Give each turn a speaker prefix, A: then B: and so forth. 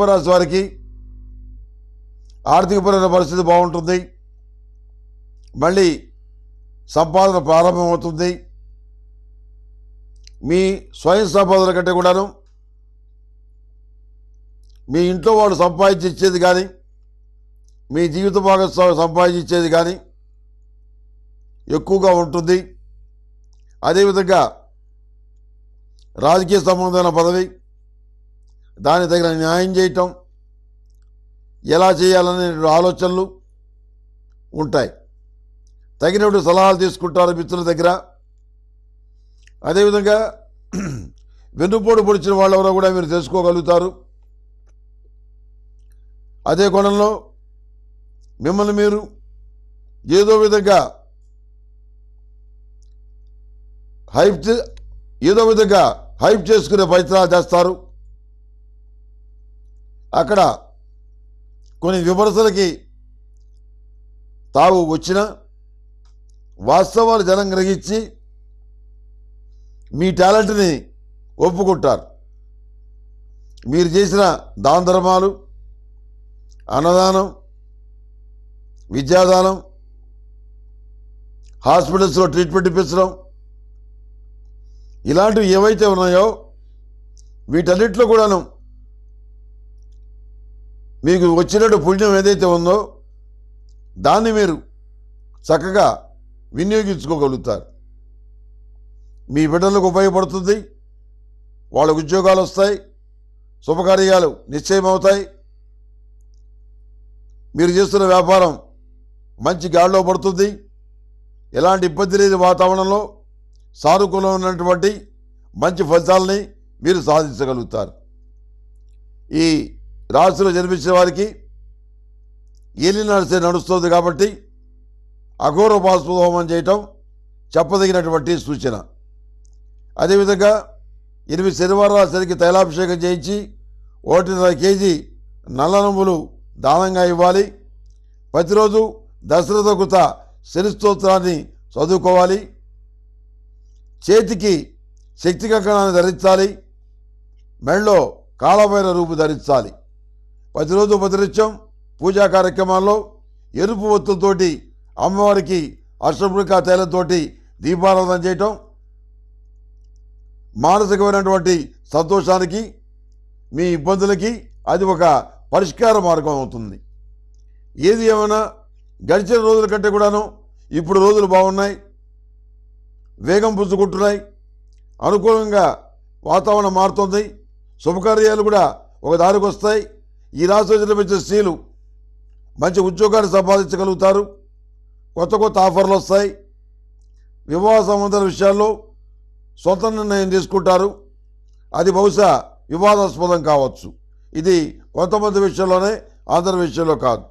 A: కుంభరాశి వారికి ఆర్థికపరమైన పరిస్థితి బాగుంటుంది మళ్ళీ సంపాదన ప్రారంభమవుతుంది మీ స్వయం సంపాదన కంటే కూడాను మీ ఇంట్లో వాళ్ళు సంపాదించి ఇచ్చేది కానీ మీ జీవిత భాగస్వామి సంపాదించి ఇచ్చేది కానీ ఎక్కువగా ఉంటుంది అదేవిధంగా రాజకీయ సంబంధమైన పదవి దాని తగిన న్యాయం చేయటం ఎలా చేయాలనే ఆలోచనలు ఉంటాయి తగినప్పుడు సలహాలు తీసుకుంటారు మిత్రుల దగ్గర అదేవిధంగా వెన్నుపోటు పొడిచిన వాళ్ళెవరో కూడా మీరు తెలుసుకోగలుగుతారు అదే కోణంలో మిమ్మల్ని మీరు ఏదో విధంగా హైప్ ఏదో విధంగా హైప్ చేసుకునే ప్రయత్నాలు చేస్తారు అక్కడ కొన్ని విమర్శలకి తావు వచ్చిన వాస్తవాలు జనం గ్రహించి మీ టాలెంట్ని ఒప్పుకుంటారు మీరు చేసిన దాన ధర్మాలు అన్నదానం విద్యాదానం హాస్పిటల్స్లో ట్రీట్మెంట్ ఇప్పించడం ఇలాంటివి ఏవైతే ఉన్నాయో వీటన్నిటిలో కూడాను మీకు వచ్చినట్టు పుణ్యం ఏదైతే ఉందో దాన్ని మీరు చక్కగా వినియోగించుకోగలుగుతారు మీ బిడ్డలకు ఉపయోగపడుతుంది వాళ్ళకు ఉద్యోగాలు వస్తాయి శుభకార్యాలు నిశ్చయమవుతాయి మీరు చేస్తున్న వ్యాపారం మంచి గాడిలో పడుతుంది ఎలాంటి ఇబ్బంది లేని వాతావరణంలో సానుకూలం ఉన్నటువంటి మంచి ఫలితాలని మీరు సాధించగలుగుతారు ఈ రాశిలో జన్మించిన వారికి ఎల్లి నడిస్తే నడుస్తుంది కాబట్టి అఘోరోపాస్పద హోమం చేయటం చెప్పదగినటువంటి సూచన అదేవిధంగా ఎనిమిది శనివారాల సరికి తైలాభిషేకం చేయించి ఒకటిన్నర కేజీ నల్లనములు దానంగా ఇవ్వాలి ప్రతిరోజు దశరథ కృత శని స్తోత్రాన్ని చదువుకోవాలి చేతికి శక్తి కంకణాన్ని ధరించాలి మెడలో కాళభైర రూపు ధరించాలి ప్రతిరోజు ఉపతిరిత్యం పూజా కార్యక్రమాల్లో ఎరుపు ఒత్తులతోటి అమ్మవారికి అష్టమృక తైలంతోటి దీపారాధన చేయటం మానసికమైనటువంటి సంతోషానికి మీ ఇబ్బందులకి అది ఒక పరిష్కార మార్గం అవుతుంది ఏది ఏమైనా గడిచిన రోజుల కంటే కూడాను ఇప్పుడు రోజులు బాగున్నాయి వేగం పుచ్చుకుంటున్నాయి అనుకూలంగా వాతావరణం మారుతుంది శుభకార్యాలు కూడా ఒక దారికి వస్తాయి ఈ రాష్ట్ర వచ్చే స్త్రీలు మంచి ఉద్యోగాన్ని సంపాదించగలుగుతారు కొత్త కొత్త ఆఫర్లు వస్తాయి వివాహ సంబంధ విషయాల్లో సొంత నిర్ణయం తీసుకుంటారు అది బహుశా వివాదాస్పదం కావచ్చు ఇది కొంతమంది విషయంలోనే ఆంధ్ర విషయంలో కాదు